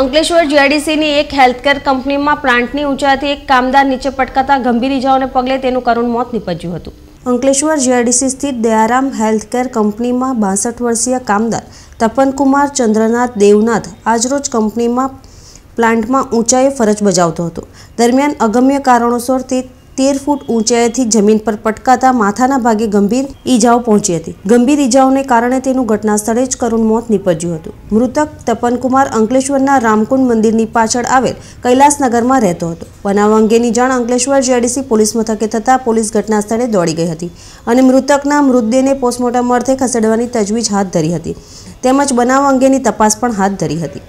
અંકલેશ્વર જીઆઈડીસીની એક હેલ્થકેર કંપનીમાં પ્લાન્ટની ઊંચાઈથી એક કામદાર નીચે પટકાતા ગંભીર ઇજાઓને પગલે તેનું કરુણ મોત નીપજ્યું હતું અંકલેશ્વર જીઆઈડીસી સ્થિત દયારામ હેલ્થકેર કંપનીમાં બાસઠ વર્ષીય કામદાર તપનકુમાર ચંદ્રનાથ દેવનાથ આજરોજ કંપનીમાં પ્લાન્ટમાં ઊંચાઈએ ફરજ બજાવતો હતો દરમિયાન અગમ્ય કારણોસર તે તેર ફૂટ ઊંચાઈથી જમીન પર પટકાતા માથાના ભાગે ગંભીર ઈજાઓ પહોંચી હતી ગંભીર ઈજાઓને કારણે તેનું ઘટના સ્થળે જ કરુણ મોત નીપજ્યું હતું મૃતક તપનકુમાર અંકલેશ્વરના રામકુંડ મંદિરની પાછળ આવેલ કૈલાસનગરમાં રહેતો હતો બનાવ અંગેની જાણ અંકલેશ્વર જીઆઈડીસી પોલીસ મથકે થતાં પોલીસ ઘટના સ્થળે દોડી ગઈ હતી અને મૃતકના મૃતદેહને પોસ્ટમોર્ટમ અર્થે ખસેડવાની તજવીજ હાથ ધરી હતી તેમજ બનાવ અંગેની તપાસ પણ હાથ ધરી હતી